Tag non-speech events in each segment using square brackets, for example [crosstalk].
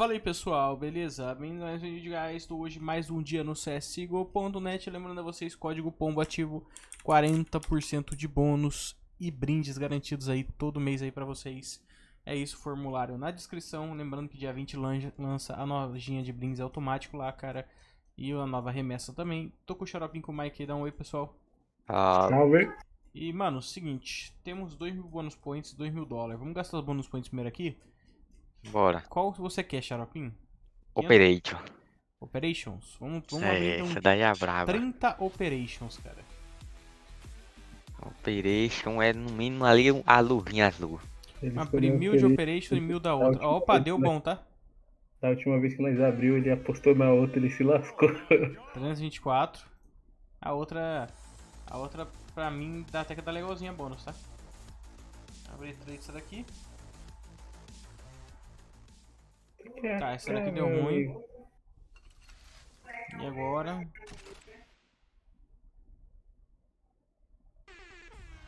Fala aí pessoal, beleza? Bem-vindos a mais um estou hoje mais um dia no CSGO.net, lembrando a vocês, código POMBO ativo, 40% de bônus e brindes garantidos aí todo mês aí para vocês. É isso, formulário na descrição, lembrando que dia 20 lança a novinha de brindes automático lá, cara, e a nova remessa também. Tô com o xaropinho com o Mike aí, dá um oi pessoal. Ah. Salve! E mano, seguinte, temos 2 mil bônus points, 2 mil dólares, vamos gastar os bônus points primeiro aqui? Bora. Qual você quer, Xaropim? É? Operation. Operations? Vamos, vamos é, abrir então essa daí é braba. 30 Operations, cara. Operation é no mínimo ali a luvinha azul. Abri mil de Operation e mil da outra. Ah, opa, deu bom, tá? Da última vez que nós abriu, ele apostou na outra, ele se lascou. 324. [laughs] A outra. A outra, pra mim, dá até que dá legalzinha bônus, tá? Abri três daqui. É, tá, essa daqui é, deu ruim. E agora?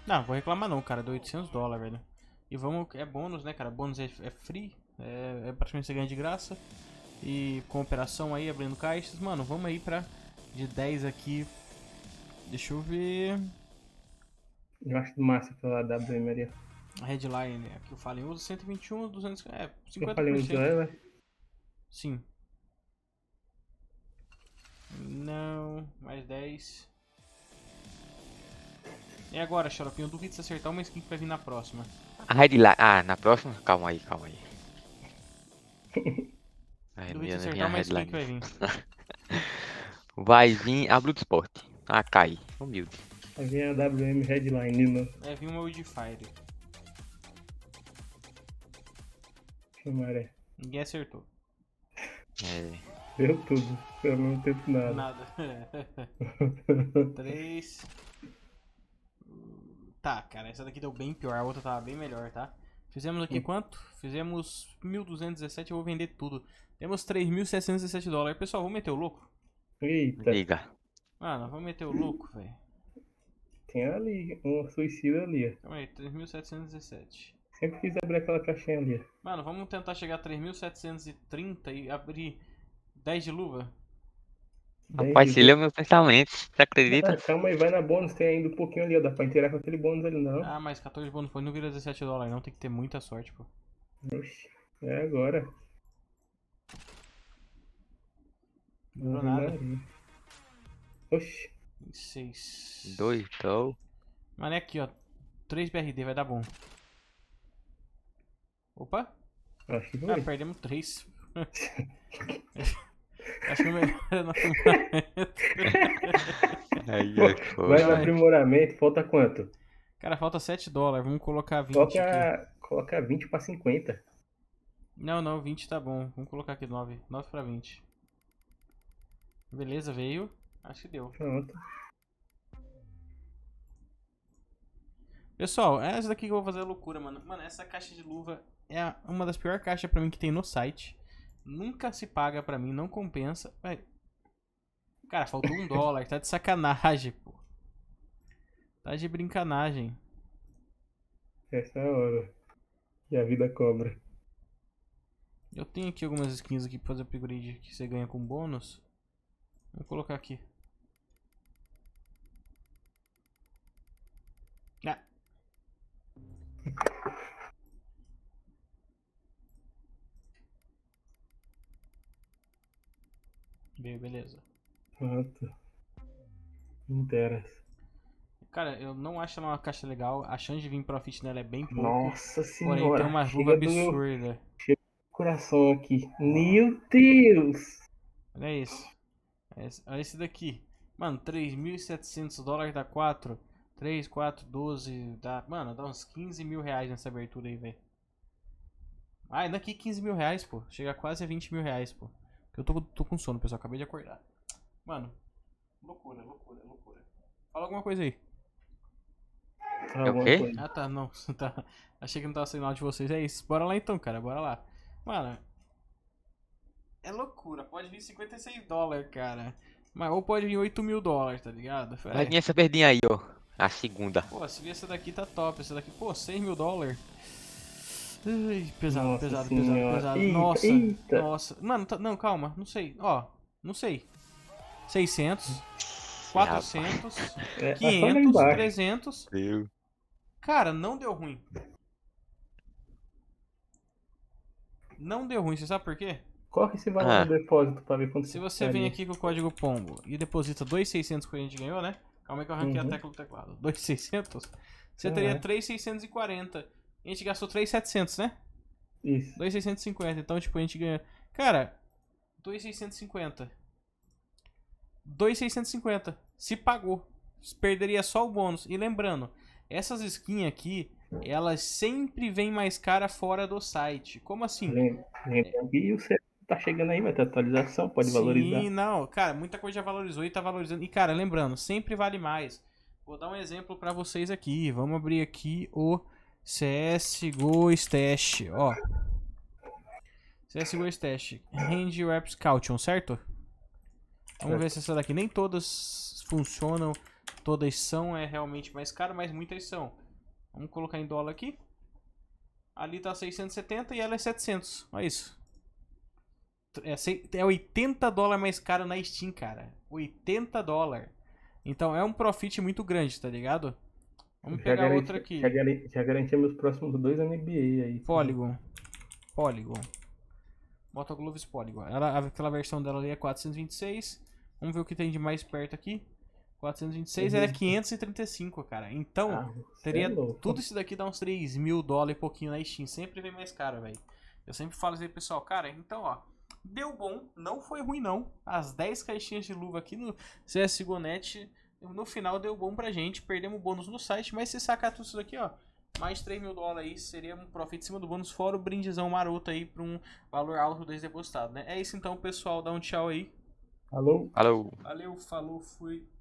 Não, vou reclamar não, cara. Deu 800 dólares, velho. E vamos... É bônus, né, cara? Bônus é, é free. É, é praticamente você ganha de graça. E com operação aí, abrindo caixas. Mano, vamos aí pra... De 10 aqui. Deixa eu ver... Eu acho massa pela WM ali. Headline, né? aqui eu falei, usa 121, 200... É, 50%. Eu falei um velho. Sim. Não. Mais 10. E é agora, Xaropinho? Eu duvido se acertar uma skin que vai vir na próxima. A Headline. Ah, na próxima? Calma aí, calma aí. [laughs] vai vir. [laughs] vai vir sport Ah, cai. Humilde. Vai vir a WM Headline, mano. Né? Vai vir uma Wildfire. Chamaré. Ninguém acertou. É. Deu tudo. Eu não tento nada. Nada. [laughs] Três. Tá, cara, essa daqui deu bem pior, a outra tava bem melhor, tá? Fizemos aqui quanto? Fizemos 1.217, eu vou vender tudo. Temos 3.617 dólares. Pessoal, vamos meter o louco? Eita. Liga. Mano, vamos meter o louco, velho. Tem ali, um suicídio ali. Calma aí, 3.717. Sempre quis abrir aquela caixinha ali. Mano, vamos tentar chegar a 3.730 e abrir 10 de luva? Rapaz, é o meu pensamento, você acredita? Ah, calma aí, vai na bônus, tem ainda um pouquinho ali, ó, dá pra inteirar com aquele bônus ali, não. Ah, mas 14 bônus foi, não vira 17 dólares, não, tem que ter muita sorte, pô. Oxi, é agora. Não virou nada. Né? Oxi. 6. 2, então. Mas é aqui, ó, 3 BRD, vai dar bom. Opa! Acho que foi. Ah, perdemos três. [laughs] Acho que o melhor é no [laughs] aí Pô, é vai no né? aprimoramento, falta quanto? Cara, falta 7 dólares, vamos colocar 20 coloca, aqui. Coloca 20 pra 50. Não, não, 20 tá bom. Vamos colocar aqui 9. 9 pra 20. Beleza, veio. Acho que deu. Pronto. Pessoal, é essa daqui que eu vou fazer é loucura, mano. Mano, essa caixa de luva é uma das piores caixas para mim que tem no site. Nunca se paga para mim, não compensa. Cara, faltou um [laughs] dólar, tá de sacanagem, pô. Tá de brincanagem. Essa é a hora. E a vida cobra. Eu tenho aqui algumas skins aqui pra fazer upgrade que você ganha com bônus. Vou colocar aqui. Ah, Beleza. Ah, Não interessa. Cara, eu não acho ela uma caixa legal. A chance de vir profit nela é bem pouco. Nossa senhora. Porém, tem uma ruga absurda. Chega o coração aqui. Meu Deus! Olha isso. Olha esse daqui. Mano, 3.700 dólares dá 4. 3, 4, 12, dá... Mano, dá uns 15 mil reais nessa abertura aí, velho. Ah, ainda aqui 15 mil reais, pô. Chega quase a 20 mil reais, pô. Eu tô, tô com sono, pessoal. Acabei de acordar. Mano, loucura, loucura, loucura. Fala alguma coisa aí. É o Coisa. Ah, tá, não. [laughs] Tá. Achei que não tava saindo de vocês. É isso. Bora lá então, cara. Bora lá. Mano, é loucura. Pode vir 56 dólares, cara. Mas, ou pode vir 8 mil dólares, tá ligado? É. Vai vir essa verdinha aí, ó. A segunda. Pô, se vir essa daqui tá top. Essa daqui, pô, 6 mil dólares. Ai, pesado, nossa pesado, senhora. pesado, pesado. Nossa, Eita. nossa. Mano, tá, não, calma, não sei. Ó, não sei. 600, 400, é, 500, 300. Deus. Cara, não deu ruim. Não deu ruim, você sabe por quê? Corre esse valor ah. do depósito pra ver quanto Se você vem aqui com o código POMBO e deposita 2,600 que a gente ganhou, né? Calma aí que eu arranquei uhum. a tecla do teclado. 2,600? Você é. teria 3,640 a gente gastou 3,700, né? Isso. 2,650. Então, tipo, a gente ganha. Cara, 2,650. 2,650. Se pagou. Perderia só o bônus. E lembrando, essas skins aqui, elas sempre vêm mais cara fora do site. Como assim? Lembrando que você tá chegando aí, vai ter atualização, pode Sim, valorizar. Sim, não, cara, muita coisa já valorizou e tá valorizando. E, cara, lembrando, sempre vale mais. Vou dar um exemplo para vocês aqui. Vamos abrir aqui o CSGO Stash, ó. CSGO Stash. Range Reps Caution, certo? Vamos ver se essa daqui. Nem todas funcionam. Todas são, é realmente mais caro, mas muitas são. Vamos colocar em dólar aqui. Ali tá 670 e ela é 700. Olha é isso. É 80 é dólar mais caro na Steam, cara. 80 dólar. Então é um profit muito grande, tá ligado? Vamos pegar outra aqui. Já, garantiu já próximos dois NBA aí. Polygon. Polygon. Bota Gloves Polygon. Ela, aquela versão dela ali é 426. Vamos ver o que tem de mais perto aqui. 426 era é 535, cara. Então, ah, é teria. É tudo isso daqui dá uns 3 mil dólares e pouquinho na Steam. Sempre vem mais caro, velho. Eu sempre falo isso assim, aí, pessoal, cara, então, ó. Deu bom, não foi ruim, não. As 10 caixinhas de luva aqui no CSGO Net no final deu bom pra gente, perdemos o bônus no site, mas se sacar tudo isso daqui, ó, mais 3 mil dólares aí seria um profit em cima do bônus, fora o brindezão maroto aí pra um valor alto desde depositado, né? É isso então, pessoal. Dá um tchau aí. Alô? Alô. Valeu, falou, fui.